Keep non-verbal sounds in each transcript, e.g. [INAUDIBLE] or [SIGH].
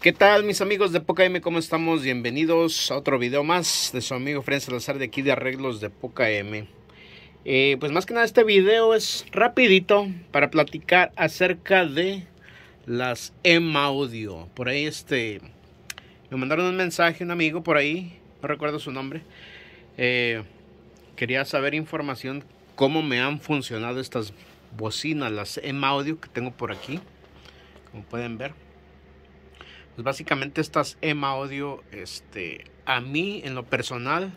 ¿Qué tal mis amigos de Poca M? ¿Cómo estamos? Bienvenidos a otro video más de su amigo Fren Salazar de aquí de Arreglos de Poca M. Eh, pues más que nada este video es rapidito para platicar acerca de las M Audio. Por ahí este me mandaron un mensaje un amigo por ahí, no recuerdo su nombre. Eh, quería saber información cómo me han funcionado estas bocinas, las M Audio que tengo por aquí, como pueden ver. Pues, básicamente estas Emma audio, este, a mí en lo personal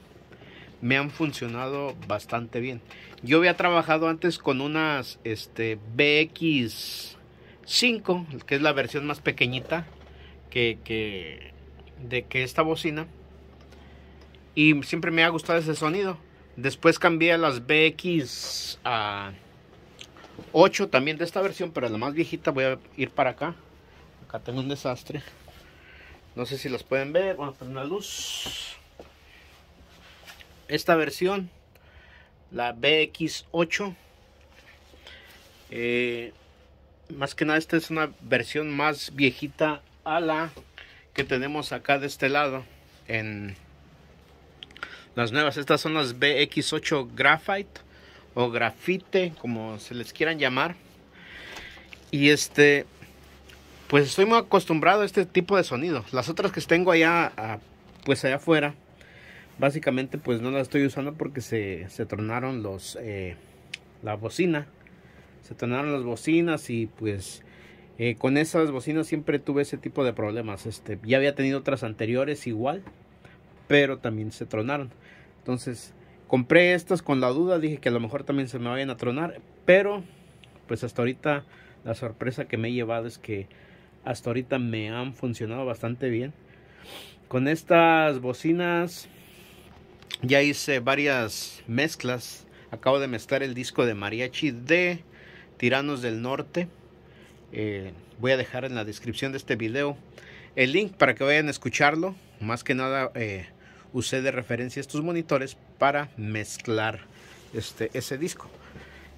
me han funcionado bastante bien. Yo había trabajado antes con unas este, BX5, que es la versión más pequeñita que, de que esta bocina. Y siempre me ha gustado ese sonido. Después cambié a las BX 8 también de esta versión, pero la más viejita voy a ir para acá. Acá tengo un desastre. No sé si las pueden ver, vamos a poner una luz. Esta versión, la BX8, eh, más que nada esta es una versión más viejita a la que tenemos acá de este lado en las nuevas estas son las BX8 Graphite o Grafite como se les quieran llamar y este pues estoy muy acostumbrado a este tipo de sonido. Las otras que tengo allá, ah, pues allá afuera, básicamente pues no las estoy usando porque se, se tronaron los, eh, la bocina. Se tronaron las bocinas y pues eh, con esas bocinas siempre tuve ese tipo de problemas. Este, ya había tenido otras anteriores igual, pero también se tronaron. Entonces compré estas con la duda, dije que a lo mejor también se me vayan a tronar, pero pues hasta ahorita la sorpresa que me he llevado es que hasta ahorita me han funcionado bastante bien. Con estas bocinas ya hice varias mezclas. Acabo de mezclar el disco de mariachi de Tiranos del Norte. Eh, voy a dejar en la descripción de este video el link para que vayan a escucharlo. Más que nada eh, usé de referencia estos monitores para mezclar este, ese disco.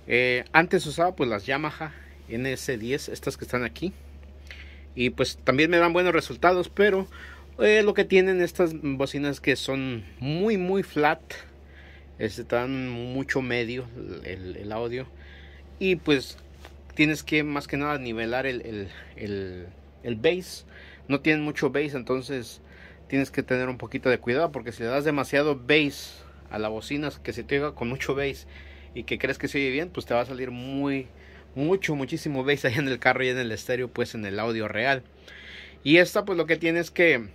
Eh, antes usaba pues las Yamaha NS10, estas que están aquí y pues también me dan buenos resultados, pero eh, lo que tienen estas bocinas que son muy muy flat, este, están mucho medio el, audio y pues tienes que más que nada nivelar el, el, bass, no tienen mucho bass, entonces tienes que tener un poquito de cuidado porque si le das demasiado bass a la bocina que se te llega con mucho bass y que crees que se oye bien, pues te va a salir muy mucho, muchísimo bass ahí en el carro y en el estéreo, pues en el audio real. Y esta pues lo que tiene es que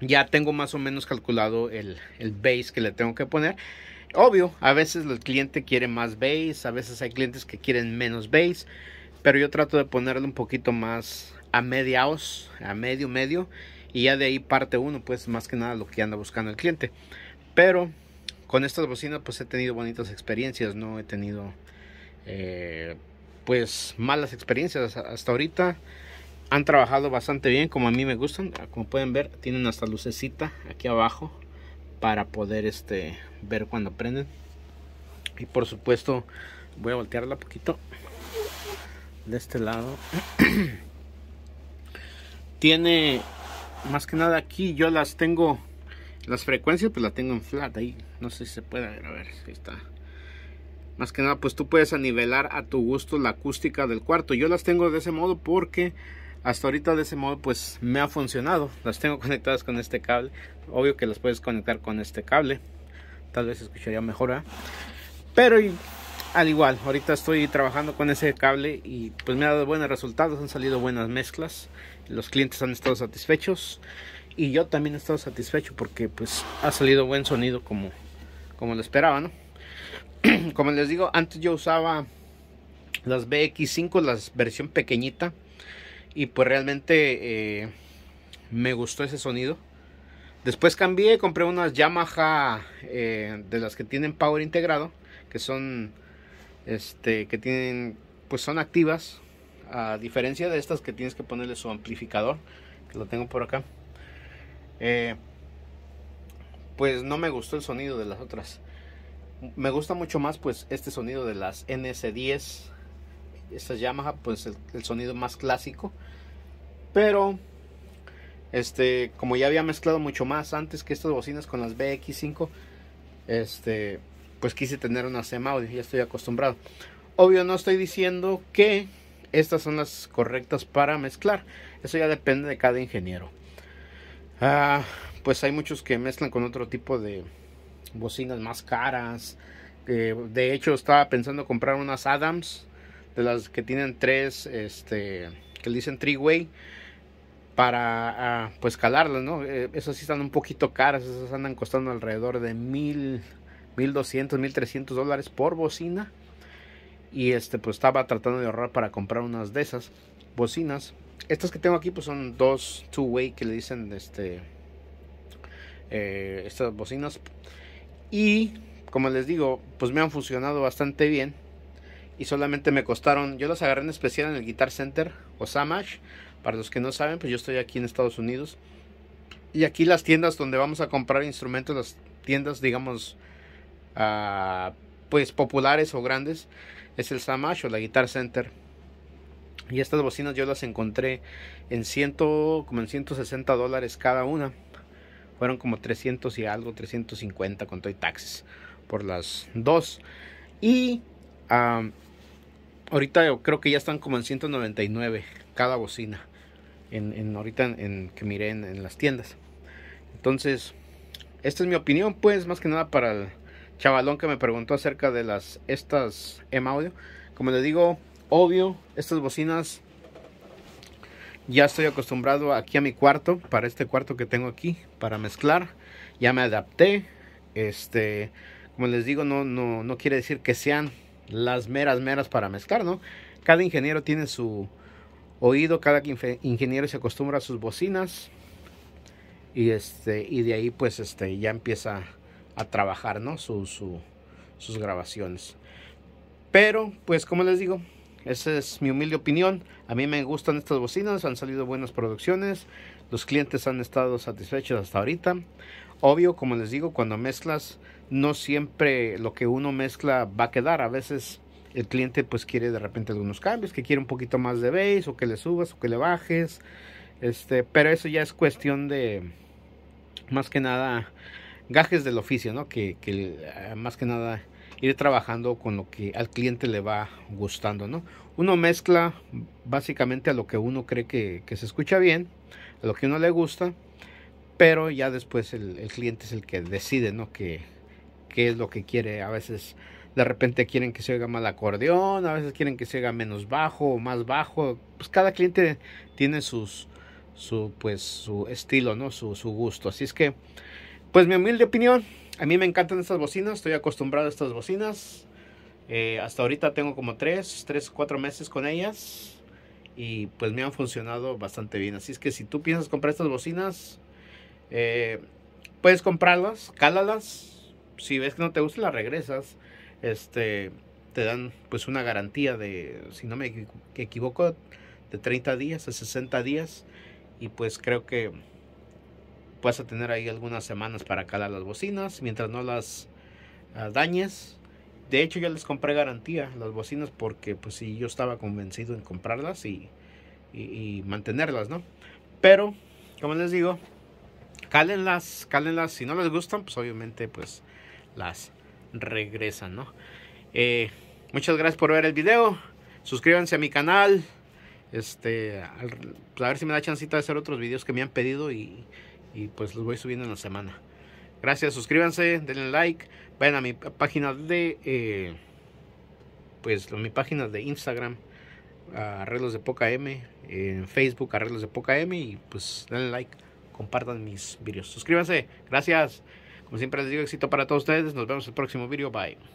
ya tengo más o menos calculado el, el bass que le tengo que poner. Obvio, a veces el cliente quiere más bass, a veces hay clientes que quieren menos bass, pero yo trato de ponerle un poquito más a media a medio, medio, y ya de ahí parte uno, pues más que nada lo que anda buscando el cliente. Pero con estas bocinas pues he tenido bonitas experiencias, no he tenido... Eh, pues malas experiencias hasta ahorita. Han trabajado bastante bien como a mí me gustan. Como pueden ver tienen hasta lucecita aquí abajo para poder este, ver cuando prenden. Y por supuesto voy a voltearla poquito de este lado. [CLEARS THROAT] Tiene más que nada aquí yo las tengo las frecuencias pues las tengo en flat ahí. No sé si se puede ver, ahí está. Más que nada, pues tú puedes anivelar a tu gusto la acústica del cuarto. Yo las tengo de ese modo porque hasta ahorita de ese modo pues me ha funcionado. Las tengo [LAUGHS] conectadas con este cable. Obvio que las puedes conectar con este cable. Tal vez escucharía mejor. Pero al igual, ahorita estoy trabajando con ese cable y pues me ha dado buenos resultados. Han salido buenas mezclas. Los clientes han estado satisfechos. Y yo también he estado satisfecho porque pues ha salido buen sonido como, como lo esperaba, ¿no? [CLEARS THROAT] Como les digo, antes yo usaba las BX5, la versión pequeñita. Y pues realmente eh, me gustó ese sonido. Después cambié, compré unas Yamaha eh, de las que tienen power integrado, que son, este, que tienen, pues son activas, a diferencia de estas que tienes que ponerle su amplificador, que lo tengo por acá. Eh, pues no me gustó el sonido de las otras me gusta mucho más pues este sonido de las NS10 estas Yamaha pues el, sonido más clásico pero este como ya había mezclado mucho más antes que estas bocinas con las BX5 este pues quise tener una SEMA ya estoy acostumbrado obvio no estoy diciendo que estas son las correctas para mezclar eso ya depende de cada ingeniero ah, pues hay muchos que mezclan con otro tipo de bocinas más caras. Eh, de hecho, estaba pensando comprar unas Adams, de las que tienen tres, este, que le dicen three-way, para ah, pues calarlas, ¿no? Eh, esas sí están un poquito caras, esas andan costando alrededor de mil, mil doscientos, mil trescientos dólares por bocina. Y este, pues estaba tratando de ahorrar para comprar unas de esas bocinas. Estas que tengo aquí, pues son dos two-way que le dicen, este, eh, estas bocinas y como les digo, pues me han funcionado bastante bien. Y solamente me costaron, yo las agarré en especial en el Guitar Center o Samash. Para los que no saben, pues yo estoy aquí en Estados Unidos. Y aquí las tiendas donde vamos a comprar instrumentos, las tiendas, digamos, ah, pues populares o grandes, es el Samash o la Guitar Center. Y estas bocinas yo las encontré en, como en 160 dólares cada una. Fueron como 300 y algo, 350 con y taxis, por las dos. Y ahorita yo creo que ya están como en 199 cada bocina. En, ahorita en, que miré en, las tiendas. Entonces, esta es mi opinión, pues, más que nada para el chavalón que me preguntó acerca de las estas M audio. Como le digo, obvio, estas bocinas ya estoy acostumbrado aquí a mi cuarto, para este cuarto que tengo aquí, para mezclar. Ya me adapté. Este, como les digo, no, no, no quiere decir que sean las meras, meras para mezclar, ¿no? Cada ingeniero tiene su oído, cada ingeniero se acostumbra a sus bocinas. Y, este, y de ahí pues este, ya empieza a trabajar, ¿no? sus grabaciones. Pero, pues como les digo, esa es mi humilde opinión. A mí me gustan estas bocinas, han salido buenas producciones, los clientes han estado satisfechos hasta ahorita. Obvio, como les digo, cuando mezclas, no siempre lo que uno mezcla va a quedar. A veces el cliente pues quiere de repente algunos cambios, que quiere un poquito más de bass o que le subas o que le bajes. Este, pero eso ya es cuestión de más que nada gajes del oficio, ¿no? Que, que eh, más que nada ir trabajando con lo que al cliente le va gustando, ¿no? Uno mezcla básicamente a lo que uno cree que, se escucha bien, a lo que uno le gusta, pero ya después el, cliente es el que decide, ¿no? Que, qué es lo que quiere. A veces de repente quieren que se oiga mal acordeón, a veces quieren que se oiga menos bajo o más bajo. Pues cada cliente tiene sus, su, pues, su estilo, ¿no? Su, su gusto. Así es que pues mi humilde opinión, a mí me encantan estas bocinas, estoy acostumbrado a estas bocinas. Eh, hasta ahorita tengo como 3, 3, 4 meses con ellas y pues me han funcionado bastante bien. Así es que si tú piensas comprar estas bocinas, eh, puedes comprarlas, cálalas. Si ves que no te gustan las regresas. Este, te dan pues una garantía de, si no me equivoco, de 30 días a 60 días. Y pues creo que vas a tener ahí algunas semanas para calar las bocinas mientras no las ah, dañes. De hecho, ya les compré garantía las bocinas porque pues sí, yo estaba convencido en comprarlas y, y, mantenerlas, ¿no? Pero, como les digo, cálenlas, cálenlas. Si no les gustan, pues obviamente pues las regresan, ¿no? Eh, muchas gracias por ver el video. Suscríbanse a mi canal. Este, pues, a ver si me da chancita de hacer otros videos que me han pedido y y pues los voy subiendo en la semana. Gracias, suscríbanse, denle like, vayan a mi página de eh, pues a mi página de Instagram, arreglos de poca M, en Facebook arreglos de poca M y pues denle like, compartan mis videos. suscríbanse, gracias. Como siempre les digo, éxito para todos ustedes. Nos vemos en el próximo video. Bye.